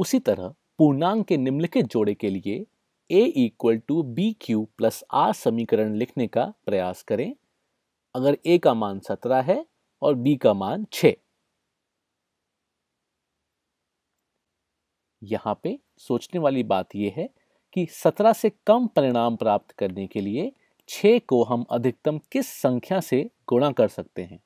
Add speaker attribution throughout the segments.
Speaker 1: उसी तरह पूर्णांक के निम्नलिखित जोड़े के लिए A equal to B Q plus R समीकरण लिखने का प्रयास करें अगर ए का मान सत्रह है और बी का मान छ यहाँ पे सोचने वाली बात यह है कि सत्रह से कम परिणाम प्राप्त करने के लिए 6 को हम अधिकतम किस संख्या से गुणा कर सकते हैं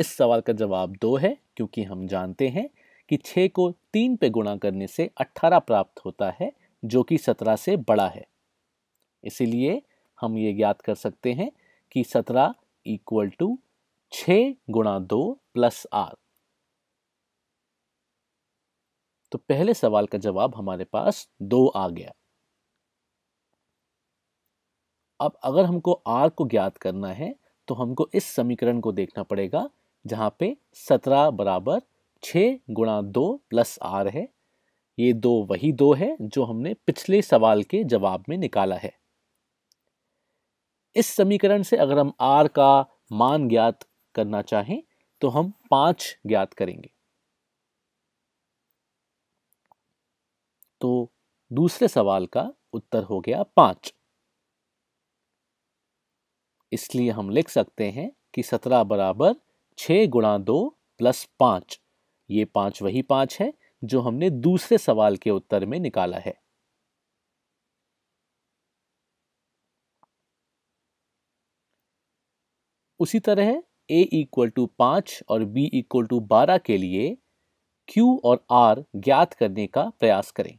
Speaker 1: इस सवाल का जवाब दो है क्योंकि हम जानते हैं कि छः को तीन पे गुणा करने से अट्ठारह प्राप्त होता है जो कि सत्रह से बड़ा है इसीलिए हम ये ज्ञात कर सकते हैं कि सत्रह इक्वल टू छः गुणा दो प्लस आर तो पहले सवाल का जवाब हमारे पास दो आ गया अब अगर हमको आर को ज्ञात करना है तो हमको इस समीकरण को देखना पड़ेगा जहाँ पे सत्रह बराबर छः गुणा दो प्लस आर है ये दो वही दो है जो हमने पिछले सवाल के जवाब में निकाला है इस समीकरण से अगर हम आर का मान ज्ञात करना चाहें तो हम पाँच ज्ञात करेंगे तो दूसरे सवाल का उत्तर हो गया पांच इसलिए हम लिख सकते हैं कि सत्रह बराबर छः गुणा दो प्लस पाँच ये पाँच वही पाँच है जो हमने दूसरे सवाल के उत्तर में निकाला है उसी तरह a इक्वल टू पाँच और b इक्वल टू बारह के लिए q और r ज्ञात करने का प्रयास करें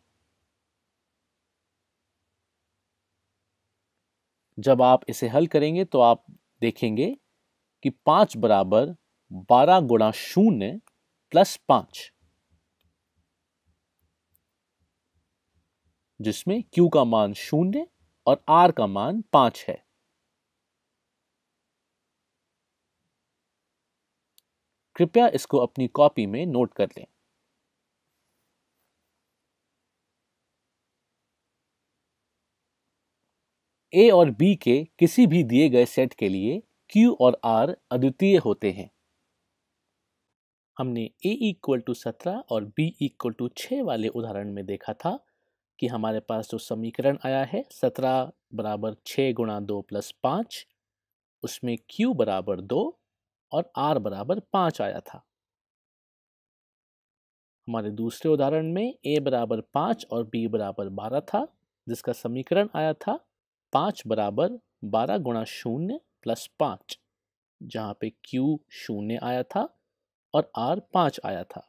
Speaker 1: जब आप इसे हल करेंगे तो आप देखेंगे कि पाँच बराबर बारह गुणा शून्य प्लस पांच जिसमें Q का मान शून्य और R का मान पांच है कृपया इसको अपनी कॉपी में नोट कर लें ए और बी के किसी भी दिए गए सेट के लिए Q और R अद्वितीय होते हैं हमने ए इक्वल टू सत्रह और बी इक्वल टू छः वाले उदाहरण में देखा था कि हमारे पास जो समीकरण आया है सत्रह बराबर छः गुणा दो प्लस पाँच उसमें क्यू बराबर दो और आर बराबर पाँच आया था हमारे दूसरे उदाहरण में ए बराबर पाँच और बी बराबर बारह था जिसका समीकरण आया था पाँच बराबर बारह गुणा शून्य प्लस पाँच जहाँ पे क्यू शून्य आया था और आर पांच आया था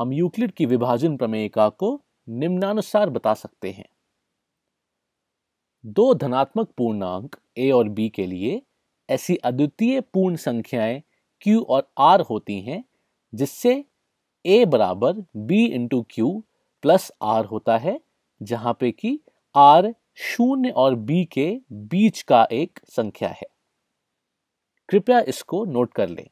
Speaker 1: हम यूक्लिड की विभाजन प्रमेयिका को निम्नानुसार बता सकते हैं दो धनात्मक पूर्णांक ए और बी के लिए ऐसी अद्वितीय पूर्ण संख्याएं q और r होती हैं जिससे a बराबर B into Q plus R होता है जहां पे कि r शून्य और b के बीच का एक संख्या है कृपया इसको नोट कर लें